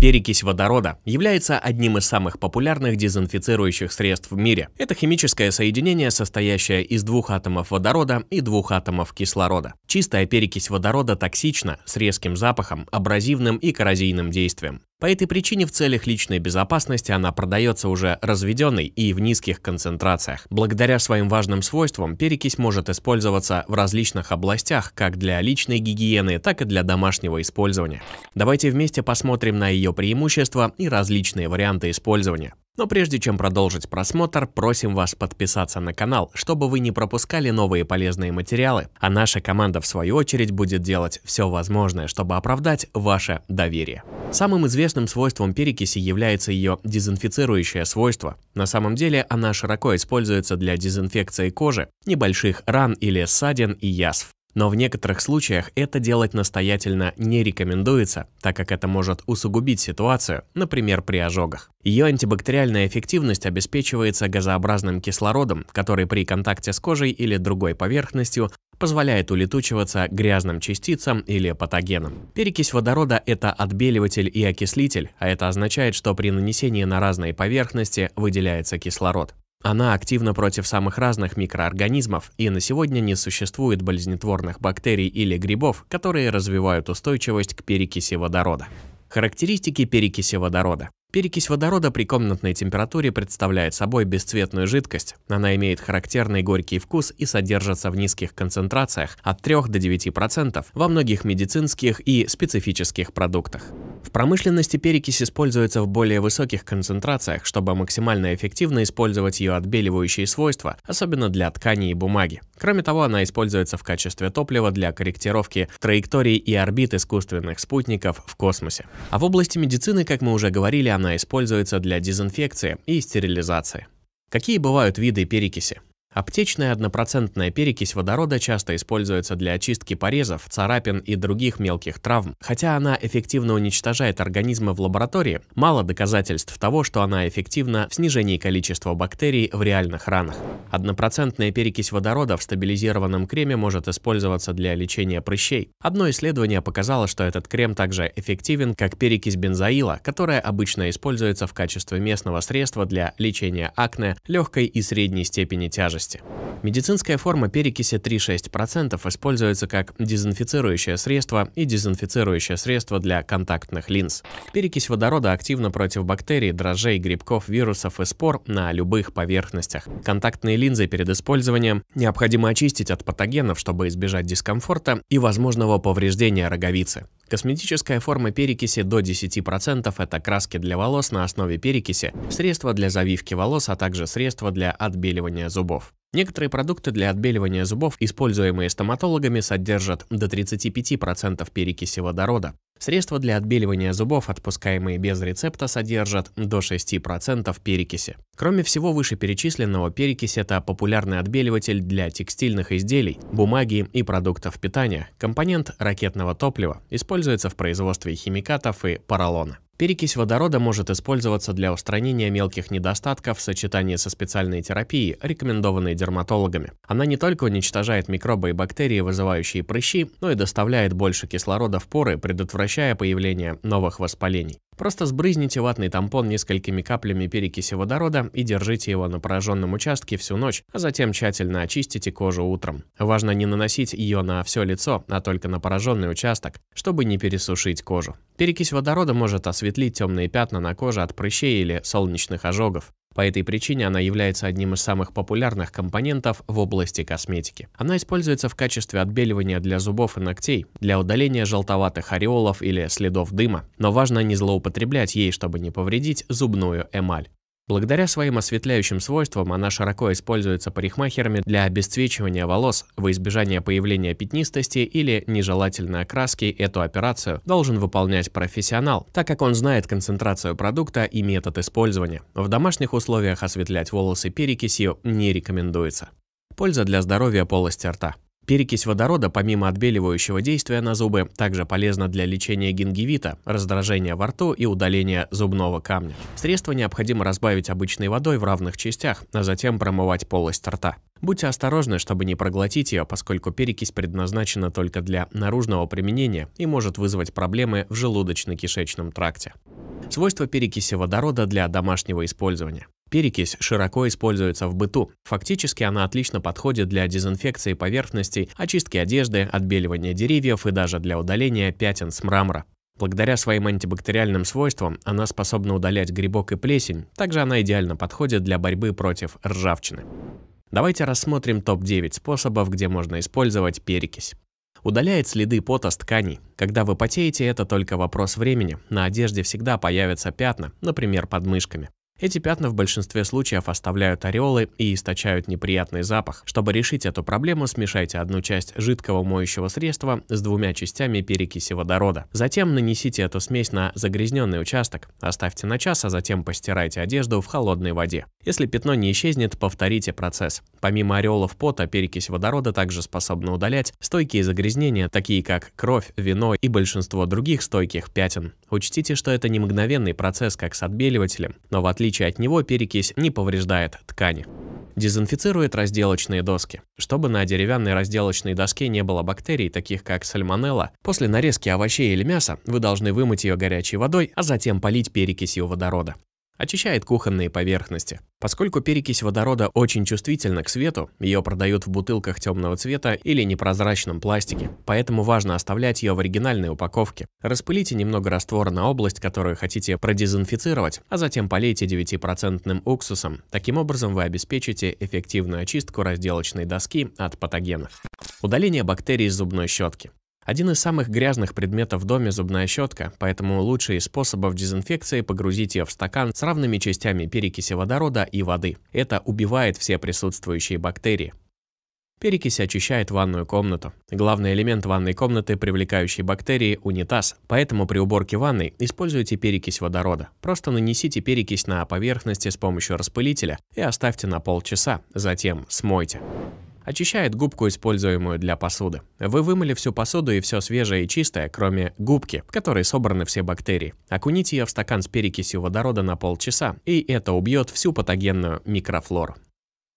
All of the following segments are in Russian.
Перекись водорода является одним из самых популярных дезинфицирующих средств в мире. Это химическое соединение, состоящее из двух атомов водорода и двух атомов кислорода. Чистая перекись водорода токсична с резким запахом, абразивным и коррозийным действием. По этой причине в целях личной безопасности она продается уже разведенной и в низких концентрациях. Благодаря своим важным свойствам перекись может использоваться в различных областях, как для личной гигиены, так и для домашнего использования. Давайте вместе посмотрим на ее преимущества и различные варианты использования. Но прежде чем продолжить просмотр, просим вас подписаться на канал, чтобы вы не пропускали новые полезные материалы, а наша команда в свою очередь будет делать все возможное, чтобы оправдать ваше доверие. Самым известным свойством перекиси является ее дезинфицирующее свойство. На самом деле она широко используется для дезинфекции кожи, небольших ран или ссадин и язв. Но в некоторых случаях это делать настоятельно не рекомендуется, так как это может усугубить ситуацию, например, при ожогах. Ее антибактериальная эффективность обеспечивается газообразным кислородом, который при контакте с кожей или другой поверхностью позволяет улетучиваться грязным частицам или патогенам. Перекись водорода – это отбеливатель и окислитель, а это означает, что при нанесении на разные поверхности выделяется кислород. Она активна против самых разных микроорганизмов, и на сегодня не существует болезнетворных бактерий или грибов, которые развивают устойчивость к перекиси водорода. Характеристики перекиси водорода. Перекись водорода при комнатной температуре представляет собой бесцветную жидкость. Она имеет характерный горький вкус и содержится в низких концентрациях от 3 до 9% во многих медицинских и специфических продуктах. В промышленности перекись используется в более высоких концентрациях, чтобы максимально эффективно использовать ее отбеливающие свойства, особенно для тканей и бумаги. Кроме того, она используется в качестве топлива для корректировки траектории и орбит искусственных спутников в космосе. А в области медицины, как мы уже говорили, она используется для дезинфекции и стерилизации. Какие бывают виды перекиси? Аптечная однопроцентная перекись водорода часто используется для очистки порезов, царапин и других мелких травм. Хотя она эффективно уничтожает организмы в лаборатории, мало доказательств того, что она эффективна в снижении количества бактерий в реальных ранах. Однопроцентная перекись водорода в стабилизированном креме может использоваться для лечения прыщей. Одно исследование показало, что этот крем также эффективен, как перекись бензоила, которая обычно используется в качестве местного средства для лечения акне легкой и средней степени тяжести возрасте. Медицинская форма перекиси 3,6% используется как дезинфицирующее средство и дезинфицирующее средство для контактных линз. Перекись водорода активна против бактерий, дрожжей, грибков, вирусов и спор на любых поверхностях. Контактные линзы перед использованием необходимо очистить от патогенов, чтобы избежать дискомфорта и возможного повреждения роговицы. Косметическая форма перекиси до 10% это краски для волос на основе перекиси, средства для завивки волос, а также средства для отбеливания зубов. Некоторые продукты для отбеливания зубов, используемые стоматологами, содержат до 35% перекиси водорода. Средства для отбеливания зубов, отпускаемые без рецепта, содержат до 6% перекиси. Кроме всего вышеперечисленного, перекись – это популярный отбеливатель для текстильных изделий, бумаги и продуктов питания. Компонент ракетного топлива используется в производстве химикатов и поролона. Перекись водорода может использоваться для устранения мелких недостатков в сочетании со специальной терапией, рекомендованной дерматологами. Она не только уничтожает микробы и бактерии, вызывающие прыщи, но и доставляет больше кислорода в поры, предотвращая предотвращая появление новых воспалений. Просто сбрызните ватный тампон несколькими каплями перекиси водорода и держите его на пораженном участке всю ночь, а затем тщательно очистите кожу утром. Важно не наносить ее на все лицо, а только на пораженный участок, чтобы не пересушить кожу. Перекись водорода может осветлить темные пятна на коже от прыщей или солнечных ожогов. По этой причине она является одним из самых популярных компонентов в области косметики. Она используется в качестве отбеливания для зубов и ногтей, для удаления желтоватых ореолов или следов дыма, но важно не злоупотреблять ей, чтобы не повредить зубную эмаль. Благодаря своим осветляющим свойствам она широко используется парикмахерами для обесцвечивания волос. Во избежание появления пятнистости или нежелательной окраски эту операцию должен выполнять профессионал, так как он знает концентрацию продукта и метод использования. В домашних условиях осветлять волосы перекисью не рекомендуется. Польза для здоровья полости рта. Перекись водорода, помимо отбеливающего действия на зубы, также полезна для лечения гингивита, раздражения во рту и удаления зубного камня. Средство необходимо разбавить обычной водой в равных частях, а затем промывать полость рта. Будьте осторожны, чтобы не проглотить ее, поскольку перекись предназначена только для наружного применения и может вызвать проблемы в желудочно-кишечном тракте. Свойства перекиси водорода для домашнего использования. Перекись широко используется в быту. Фактически она отлично подходит для дезинфекции поверхностей, очистки одежды, отбеливания деревьев и даже для удаления пятен с мрамора. Благодаря своим антибактериальным свойствам она способна удалять грибок и плесень, также она идеально подходит для борьбы против ржавчины. Давайте рассмотрим топ-9 способов, где можно использовать перекись. Удаляет следы пота с тканей. Когда вы потеете, это только вопрос времени. На одежде всегда появятся пятна, например, под мышками. Эти пятна в большинстве случаев оставляют ореолы и источают неприятный запах. Чтобы решить эту проблему, смешайте одну часть жидкого моющего средства с двумя частями перекиси водорода. Затем нанесите эту смесь на загрязненный участок, оставьте на час, а затем постирайте одежду в холодной воде. Если пятно не исчезнет, повторите процесс. Помимо ореолов пота, перекись водорода также способна удалять стойкие загрязнения, такие как кровь, вино и большинство других стойких пятен. Учтите, что это не мгновенный процесс, как с отбеливателем, но в отличие отличие от него, перекись не повреждает ткани. Дезинфицирует разделочные доски. Чтобы на деревянной разделочной доске не было бактерий, таких как сальмонелла, после нарезки овощей или мяса вы должны вымыть ее горячей водой, а затем полить перекисью водорода очищает кухонные поверхности. Поскольку перекись водорода очень чувствительна к свету, ее продают в бутылках темного цвета или непрозрачном пластике, поэтому важно оставлять ее в оригинальной упаковке. Распылите немного раствора на область, которую хотите продезинфицировать, а затем полейте 9% уксусом. Таким образом вы обеспечите эффективную очистку разделочной доски от патогенов. Удаление бактерий из зубной щетки. Один из самых грязных предметов в доме – зубная щетка, поэтому лучший из способов дезинфекции – погрузить ее в стакан с равными частями перекиси водорода и воды. Это убивает все присутствующие бактерии. Перекись очищает ванную комнату. Главный элемент ванной комнаты, привлекающий бактерии – унитаз. Поэтому при уборке ванной используйте перекись водорода. Просто нанесите перекись на поверхности с помощью распылителя и оставьте на полчаса, затем смойте. Очищает губку, используемую для посуды. Вы вымыли всю посуду и все свежее и чистое, кроме губки, в которой собраны все бактерии. Окуните ее в стакан с перекисью водорода на полчаса, и это убьет всю патогенную микрофлору.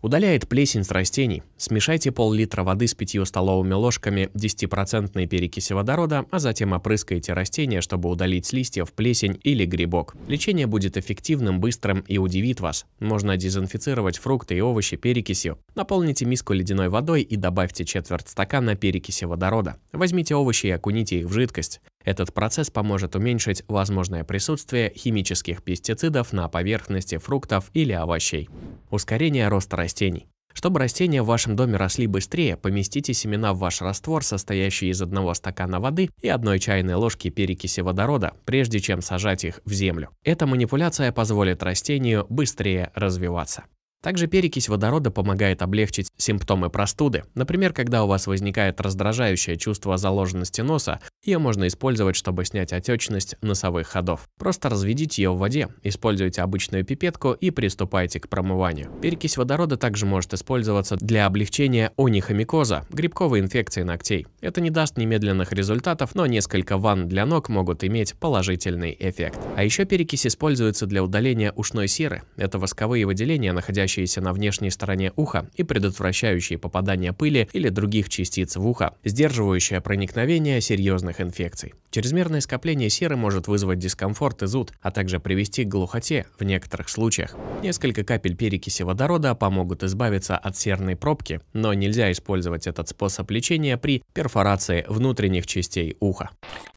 Удаляет плесень с растений. Смешайте пол-литра воды с 5 столовыми ложками 10% перекиси водорода, а затем опрыскайте растения, чтобы удалить с листьев плесень или грибок. Лечение будет эффективным, быстрым и удивит вас. Можно дезинфицировать фрукты и овощи перекисью. Наполните миску ледяной водой и добавьте четверть стакана перекиси водорода. Возьмите овощи и окуните их в жидкость. Этот процесс поможет уменьшить возможное присутствие химических пестицидов на поверхности фруктов или овощей. Ускорение роста растений. Чтобы растения в вашем доме росли быстрее, поместите семена в ваш раствор, состоящий из одного стакана воды и одной чайной ложки перекиси водорода, прежде чем сажать их в землю. Эта манипуляция позволит растению быстрее развиваться. Также перекись водорода помогает облегчить симптомы простуды. Например, когда у вас возникает раздражающее чувство заложенности носа, ее можно использовать, чтобы снять отечность носовых ходов. Просто разведите ее в воде, используйте обычную пипетку и приступайте к промыванию. Перекись водорода также может использоваться для облегчения онихомикоза, грибковой инфекции ногтей. Это не даст немедленных результатов, но несколько ванн для ног могут иметь положительный эффект. А еще перекись используется для удаления ушной серы. Это восковые выделения, находящиеся находящиеся на внешней стороне уха и предотвращающие попадание пыли или других частиц в ухо, сдерживающая проникновение серьезных инфекций. Чрезмерное скопление серы может вызвать дискомфорт и зуд, а также привести к глухоте в некоторых случаях. Несколько капель перекиси водорода помогут избавиться от серной пробки, но нельзя использовать этот способ лечения при перфорации внутренних частей уха.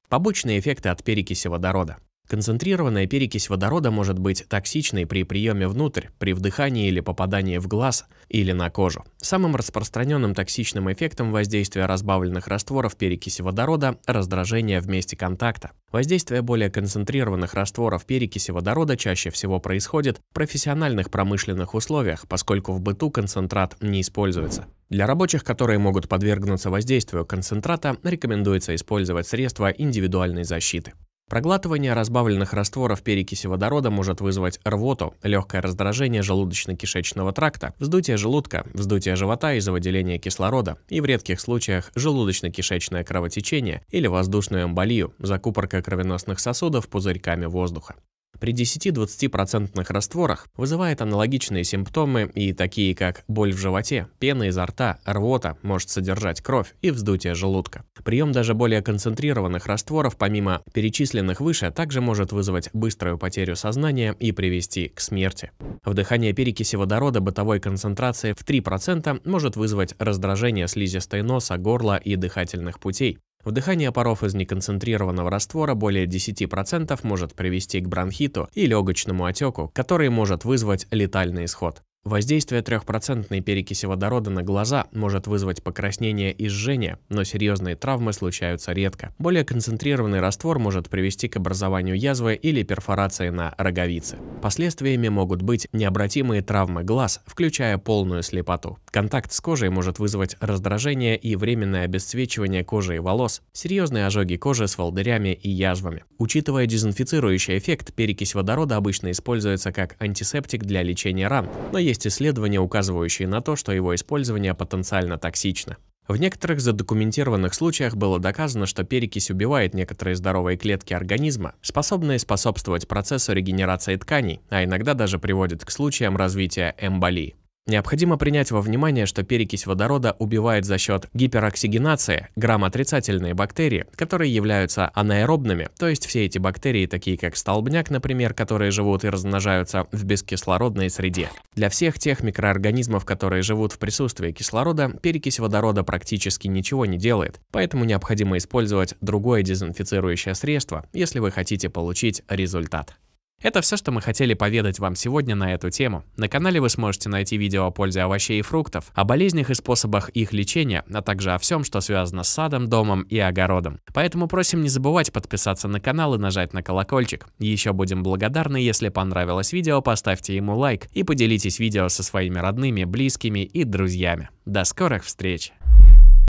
Побочные эффекты от перекиси водорода. Концентрированная перекись водорода может быть токсичной при приеме внутрь, при вдыхании или попадании в глаз или на кожу. Самым распространенным токсичным эффектом воздействия разбавленных растворов перекиси водорода – раздражение в месте контакта. Воздействие более концентрированных растворов перекиси водорода чаще всего происходит в профессиональных промышленных условиях, поскольку в быту концентрат не используется. Для рабочих, которые могут подвергнуться воздействию концентрата, рекомендуется использовать средства индивидуальной защиты. Проглатывание разбавленных растворов перекиси водорода может вызвать рвоту, легкое раздражение желудочно-кишечного тракта, вздутие желудка, вздутие живота из-за выделения кислорода и в редких случаях желудочно-кишечное кровотечение или воздушную эмболию, закупорка кровеносных сосудов пузырьками воздуха. При 10-20% растворах вызывает аналогичные симптомы и такие, как боль в животе, пена изо рта, рвота, может содержать кровь и вздутие желудка. Прием даже более концентрированных растворов, помимо перечисленных выше, также может вызвать быструю потерю сознания и привести к смерти. Вдыхание перекиси водорода бытовой концентрации в 3% может вызвать раздражение слизистой носа, горла и дыхательных путей, Вдыхание паров из неконцентрированного раствора более 10% может привести к бронхиту и легочному отеку, который может вызвать летальный исход. Воздействие трехпроцентной перекиси водорода на глаза может вызвать покраснение и жжение, но серьезные травмы случаются редко. Более концентрированный раствор может привести к образованию язвы или перфорации на роговице. Последствиями могут быть необратимые травмы глаз, включая полную слепоту. Контакт с кожей может вызвать раздражение и временное обесцвечивание кожи и волос, серьезные ожоги кожи с волдырями и язвами. Учитывая дезинфицирующий эффект, перекись водорода обычно используется как антисептик для лечения ран, но есть исследования, указывающие на то, что его использование потенциально токсично. В некоторых задокументированных случаях было доказано, что перекись убивает некоторые здоровые клетки организма, способные способствовать процессу регенерации тканей, а иногда даже приводит к случаям развития эмболии. Необходимо принять во внимание, что перекись водорода убивает за счет гипероксигенации грамотрицательные бактерии, которые являются анаэробными, то есть все эти бактерии, такие как столбняк, например, которые живут и размножаются в бескислородной среде. Для всех тех микроорганизмов, которые живут в присутствии кислорода, перекись водорода практически ничего не делает, поэтому необходимо использовать другое дезинфицирующее средство, если вы хотите получить результат. Это все, что мы хотели поведать вам сегодня на эту тему. На канале вы сможете найти видео о пользе овощей и фруктов, о болезнях и способах их лечения, а также о всем, что связано с садом, домом и огородом. Поэтому просим не забывать подписаться на канал и нажать на колокольчик. Еще будем благодарны, если понравилось видео, поставьте ему лайк и поделитесь видео со своими родными, близкими и друзьями. До скорых встреч!